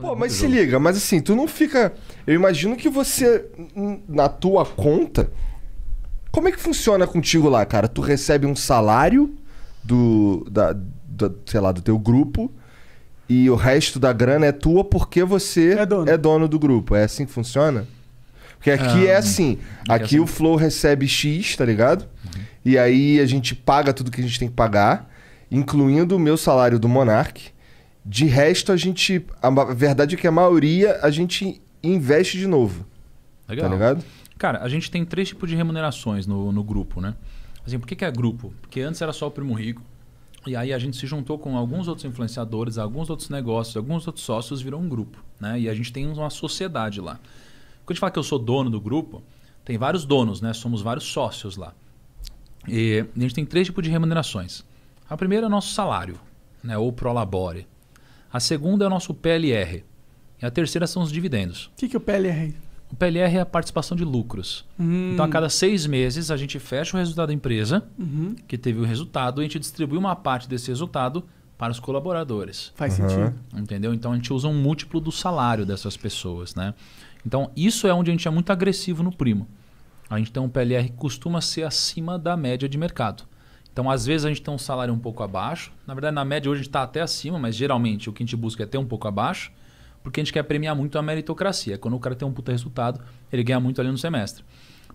Pô, mas se liga, mas assim, tu não fica. Eu imagino que você, na tua conta. Como é que funciona contigo lá, cara? Tu recebe um salário do. Da, da, sei lá, do teu grupo. E o resto da grana é tua porque você é dono, é dono do grupo. É assim que funciona? Porque aqui é ah, assim, é assim. Aqui o Flow recebe X, tá ligado? Uhum. E aí a gente paga tudo que a gente tem que pagar, incluindo o meu salário do Monark. De resto, a gente. A verdade é que a maioria a gente investe de novo. Tá Legal. Tá ligado? Cara, a gente tem três tipos de remunerações no, no grupo, né? Assim, por que, que é grupo? Porque antes era só o Primo Rico. E aí a gente se juntou com alguns outros influenciadores, alguns outros negócios, alguns outros sócios, virou um grupo. Né? E a gente tem uma sociedade lá. Quando a gente fala que eu sou dono do grupo, tem vários donos, né? Somos vários sócios lá. E a gente tem três tipos de remunerações. A primeira é o nosso salário, né? ou prolabore. A segunda é o nosso PLR. E a terceira são os dividendos. O que, que é o PLR? O PLR é a participação de lucros. Hum. Então, a cada seis meses, a gente fecha o resultado da empresa, uhum. que teve o resultado, e a gente distribui uma parte desse resultado para os colaboradores. Faz uhum. sentido. Entendeu? Então, a gente usa um múltiplo do salário dessas pessoas. Né? Então, isso é onde a gente é muito agressivo no primo. A gente tem um PLR que costuma ser acima da média de mercado. Então, às vezes, a gente tem um salário um pouco abaixo. Na verdade, na média, hoje a gente está até acima, mas geralmente o que a gente busca é ter um pouco abaixo, porque a gente quer premiar muito a meritocracia. Quando o cara tem um puta resultado, ele ganha muito ali no semestre.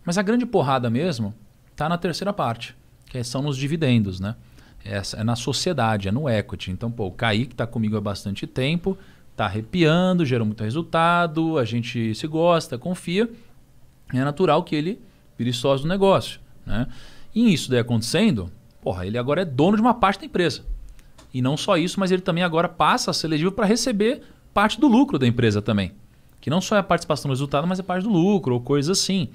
Mas a grande porrada mesmo está na terceira parte, que é, são nos dividendos, né? É, é na sociedade, é no equity. Então, pô, o Kaique está comigo há bastante tempo, está arrepiando, gerou muito resultado, a gente se gosta, confia. É natural que ele vire sócio do negócio. Né? E isso daí acontecendo, Porra, ele agora é dono de uma parte da empresa. E não só isso, mas ele também agora passa a ser elegível para receber parte do lucro da empresa também. Que não só é a participação no resultado, mas é parte do lucro ou coisa assim.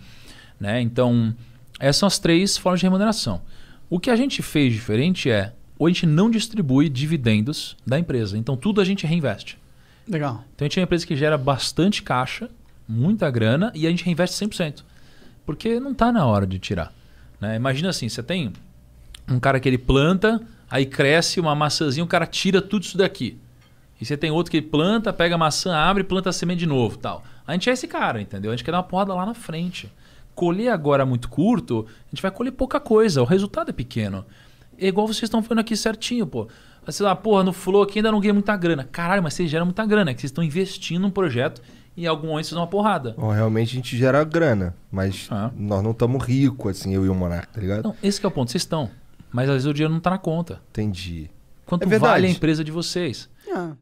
Né? Então, essas são as três formas de remuneração. O que a gente fez diferente é, ou a gente não distribui dividendos da empresa. Então, tudo a gente reinveste. Legal. Então, a gente é uma empresa que gera bastante caixa, muita grana, e a gente reinveste 100%. Porque não está na hora de tirar. Né? Imagina assim, você tem um cara que ele planta, aí cresce uma maçãzinha, o cara tira tudo isso daqui. E você tem outro que ele planta, pega a maçã, abre, planta a semente de novo tal. A gente é esse cara, entendeu? A gente quer dar uma porrada lá na frente. Colher agora muito curto, a gente vai colher pouca coisa, o resultado é pequeno. É igual vocês estão falando aqui certinho, pô. Sei lá, porra, no Flow aqui ainda não ganhei muita grana. Caralho, mas vocês geram muita grana, é que vocês estão investindo num projeto e algum momento vocês dão uma porrada. Bom, realmente a gente gera grana, mas ah. nós não estamos ricos, assim, eu e o Monarca, tá ligado? Não, esse é o ponto, vocês estão. Mas às vezes o dinheiro não está na conta. Entendi. Quanto é vale a empresa de vocês? Ah.